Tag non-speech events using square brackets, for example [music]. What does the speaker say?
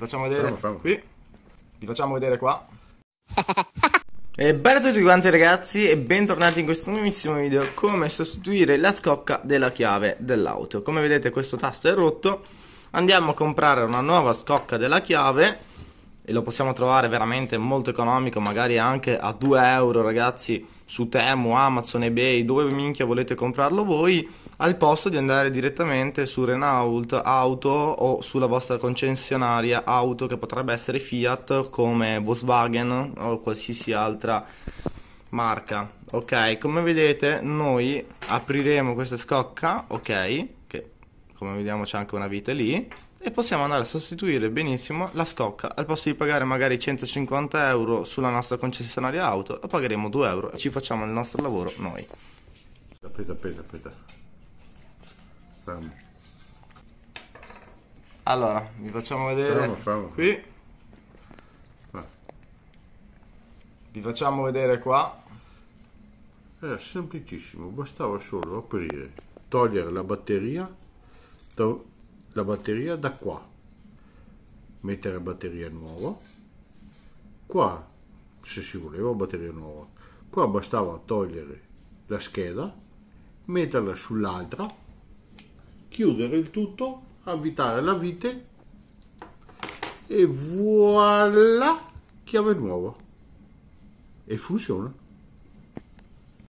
Vi facciamo vedere prova, prova. qui. Vi facciamo vedere qua. [laughs] E bella a tutti quanti ragazzi e bentornati in questo nuovissimo video come sostituire la scocca della chiave dell'auto come vedete questo tasto è rotto andiamo a comprare una nuova scocca della chiave e lo possiamo trovare veramente molto economico, magari anche a 2 euro ragazzi su Temu, Amazon, eBay, dove minchia volete comprarlo voi, al posto di andare direttamente su Renault Auto o sulla vostra concessionaria auto che potrebbe essere Fiat come Volkswagen o qualsiasi altra marca. Ok, come vedete noi apriremo questa scocca, ok? come vediamo c'è anche una vite lì e possiamo andare a sostituire benissimo la scocca al posto di pagare magari 150 euro sulla nostra concessionaria auto la pagheremo 2 euro e ci facciamo il nostro lavoro noi aspetta aspetta aspetta allora vi facciamo vedere fermo, fermo. qui vi facciamo vedere qua era semplicissimo bastava solo aprire togliere la batteria sto la batteria da qua mettere batteria nuova qua se si voleva batteria nuova qua bastava togliere la scheda metterla sull'altra chiudere il tutto avvitare la vite e voilà chiave nuova e funziona